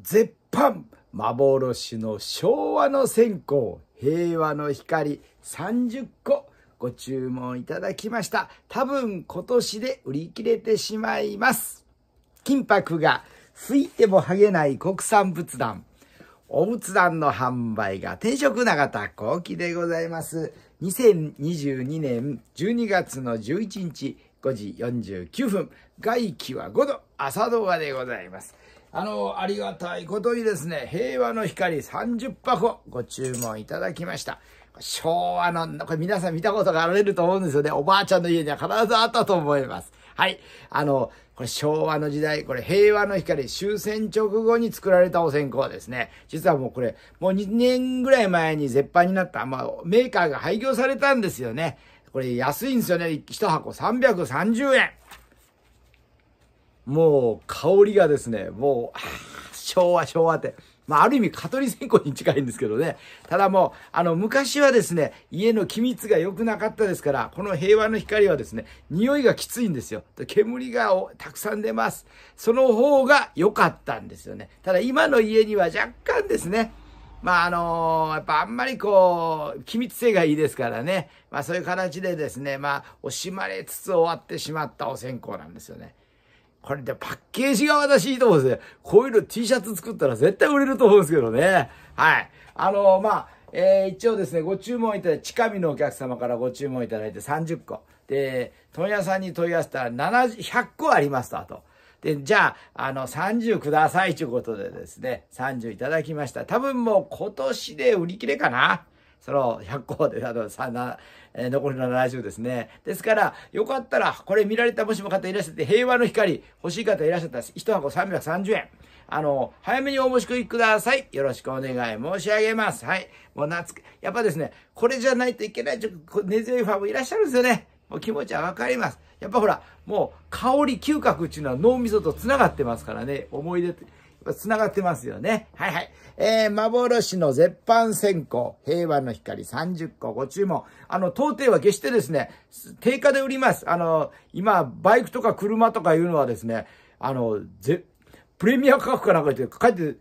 絶版幻の昭和の線香平和の光30個ご注文いただきました多分今年で売り切れてしまいます金箔が吹いても剥げない国産仏壇お仏壇の販売が定食永田幸喜でございます2022年12月の11日5時49分外気は5度朝動画でございますあの、ありがたいことにですね、平和の光30箱ご注文いただきました。昭和の、これ皆さん見たことがあられると思うんですよね。おばあちゃんの家には必ずあったと思います。はい。あの、これ昭和の時代、これ平和の光終戦直後に作られたお線香ですね。実はもうこれ、もう2年ぐらい前に絶版になった、まあ、メーカーが廃業されたんですよね。これ安いんですよね。1箱330円。もう香りがですね、もう、昭和昭和って。まあ、ある意味、蚊取り線香に近いんですけどね。ただもう、あの、昔はですね、家の機密が良くなかったですから、この平和の光はですね、匂いがきついんですよ。煙がたくさん出ます。その方が良かったんですよね。ただ、今の家には若干ですね、まああのー、やっぱあんまりこう、機密性がいいですからね。まあそういう形でですね、まあ惜しまれつつ終わってしまったお線香なんですよね。これでパッケージが私いいと思うんですね。こういうの T シャツ作ったら絶対売れると思うんですけどね。はい。あのー、まあ、えー、一応ですね、ご注文いただいて、近見のお客様からご注文いただいて30個。で、問屋さんに問い合わせたら70、100個ありますと、あと。で、じゃあ、あの、30くださいということでですね、30いただきました。多分もう今年で売り切れかなその100個で、あの、えー、残りの70ですね。ですから、よかったら、これ見られたもしも方いらっしゃって、平和の光、欲しい方いらっしゃったら、1箱330円。あの、早めにお申し込みください。よろしくお願い申し上げます。はい。もう懐やっぱですね、これじゃないといけない、ちょっと根強いファンもいらっしゃるんですよね。もう気持ちはわかります。やっぱほら、もう香り、嗅覚っていうのは脳みそと繋がってますからね、思い出って。繋がってますよね。はいはい。えー、幻の絶版線香、平和の光30個ご注文。あの、当店は決してですね、定価で売ります。あの、今、バイクとか車とかいうのはですね、あの、ぜ、プレミア価格かなんか言って、かえって、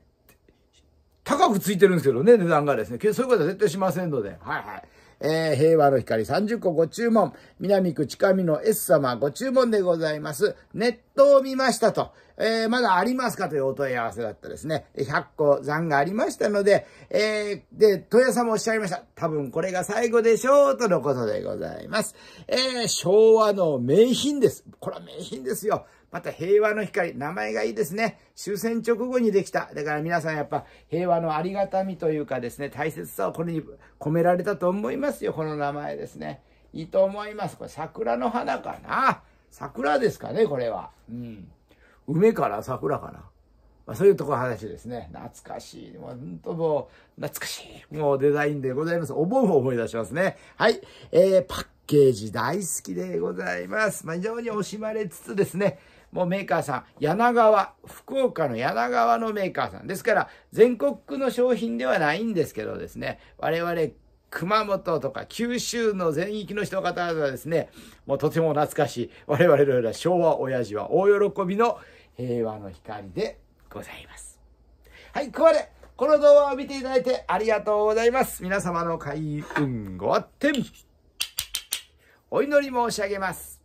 高くついてるんですけどね、値段がですね。そういうことは絶対しませんので。はいはい。えー、平和の光30個ご注文、南区近見の S 様ご注文でございます。ネットを見ましたと。えー、まだありますかというお問い合わせだったですね。100個残がありましたので、えー、で、問屋さんもおっしゃいました。多分これが最後でしょう、とのことでございます。えー、昭和の名品です。これは名品ですよ。また平和の光、名前がいいですね。終戦直後にできた。だから皆さんやっぱ平和のありがたみというかですね、大切さをこれに込められたと思いますよ、この名前ですね。いいと思います。これ桜の花かな桜ですかね、これは。うん。梅から桜かな。まあ、そういうとこ話ですね。懐かしい。もう、んともう、懐かしい。もうデザインでございます。お盆を思い出しますね。はい。えー、パッケージ大好きでございます。まあ、非常に惜しまれつつですね。もうメーカーさん、柳川、福岡の柳川のメーカーさん。ですから、全国区の商品ではないんですけどですね、我々熊本とか九州の全域の人方々はですね、もうとても懐かしい、我々のような昭和親父は大喜びの平和の光でございます。はい、こまでこの動画を見ていただいてありがとうございます。皆様の開運ごあってお祈り申し上げます。